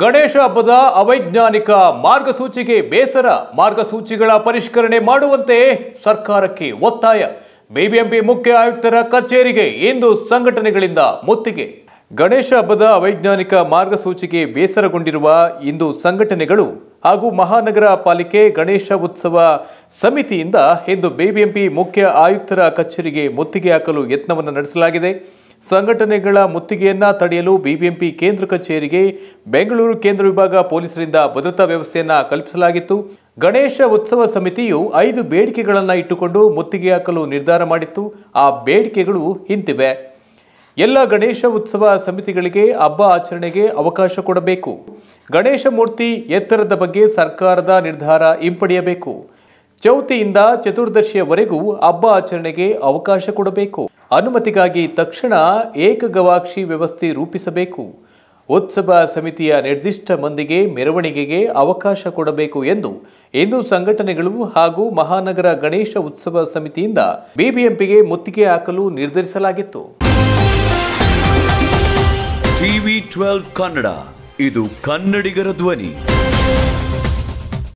ಗಣೇಶ ಹಬ್ಬದ ಅವೈಜ್ಞಾನಿಕ ಮಾರ್ಗಸೂಚಿಗೆ ಬೇಸರ ಮಾರ್ಗಸೂಚಿಗಳ ಪರಿಷ್ಕರಣೆ ಮಾಡುವಂತೆ ಸರ್ಕಾರಕ್ಕೆ ಒತ್ತಾಯ ಬಿಬಿಎಂಪಿ ಮುಖ್ಯ ಆಯುಕ್ತರ ಕಚೇರಿಗೆ ಇಂದು ಸಂಘಟನೆಗಳಿಂದ ಮುತ್ತಿಗೆ ಗಣೇಶ ಹಬ್ಬದ ಅವೈಜ್ಞಾನಿಕ ಮಾರ್ಗಸೂಚಿಗೆ ಬೇಸರಗೊಂಡಿರುವ ಇಂದು ಸಂಘಟನೆಗಳು ಹಾಗೂ ಮಹಾನಗರ ಪಾಲಿಕೆ ಗಣೇಶ ಉತ್ಸವ ಸಮಿತಿಯಿಂದ ಇಂದು ಬಿಬಿಎಂಪಿ ಮುಖ್ಯ ಆಯುಕ್ತರ ಕಚೇರಿಗೆ ಮುತ್ತಿಗೆ ಹಾಕಲು ಯತ್ನವನ್ನು ನಡೆಸಲಾಗಿದೆ ಸಂಘಟನೆಗಳ ಮುತ್ತಿಗೆಯನ್ನ ತಡೆಯಲು ಬಿಬಿಎಂಪಿ ಕೇಂದ್ರ ಕಚೇರಿಗೆ ಬೆಂಗಳೂರು ಕೇಂದ್ರ ವಿಭಾಗ ಪೊಲೀಸರಿಂದ ಭದ್ರತಾ ವ್ಯವಸ್ಥೆಯನ್ನ ಕಲ್ಪಿಸಲಾಗಿತ್ತು ಗಣೇಶ ಉತ್ಸವ ಸಮಿತಿಯು ಐದು ಬೇಡಿಕೆಗಳನ್ನು ಇಟ್ಟುಕೊಂಡು ಮುತ್ತಿಗೆ ಹಾಕಲು ನಿರ್ಧಾರ ಮಾಡಿತ್ತು ಆ ಬೇಡಿಕೆಗಳು ಇಂತಿವೆ ಎಲ್ಲ ಗಣೇಶ ಉತ್ಸವ ಸಮಿತಿಗಳಿಗೆ ಹಬ್ಬ ಆಚರಣೆಗೆ ಅವಕಾಶ ಕೊಡಬೇಕು ಗಣೇಶ ಮೂರ್ತಿ ಎತ್ತರದ ಬಗ್ಗೆ ಸರ್ಕಾರದ ನಿರ್ಧಾರ ಹಿಂಪಡೆಯಬೇಕು ಚೌತಿಯಿಂದ ಚತುರ್ದಶಿಯವರೆಗೂ ಹಬ್ಬ ಆಚರಣೆಗೆ ಅವಕಾಶ ಕೊಡಬೇಕು ಅನುಮತಿಗಾಗಿ ತಕ್ಷಣ ಏಕಗವಾಕ್ಷಿ ವ್ಯವಸ್ಥೆ ರೂಪಿಸಬೇಕು ಉತ್ಸವ ಸಮಿತಿಯ ನಿರ್ದಿಷ್ಟ ಮಂದಿಗೆ ಮೆರವಣಿಗೆಗೆ ಅವಕಾಶ ಕೊಡಬೇಕು ಎಂದು ಇಂದು ಸಂಘಟನೆಗಳು ಹಾಗೂ ಮಹಾನಗರ ಗಣೇಶ ಉತ್ಸವ ಸಮಿತಿಯಿಂದ ಬಿಬಿಎಂಪಿಗೆ ಮುತ್ತಿಗೆ ಹಾಕಲು ನಿರ್ಧರಿಸಲಾಗಿತ್ತು ಟಿವಿ ಟ್ವೆಲ್ವ್ ಕನ್ನಡ ಇದು ಕನ್ನಡಿಗರ ಧ್ವನಿ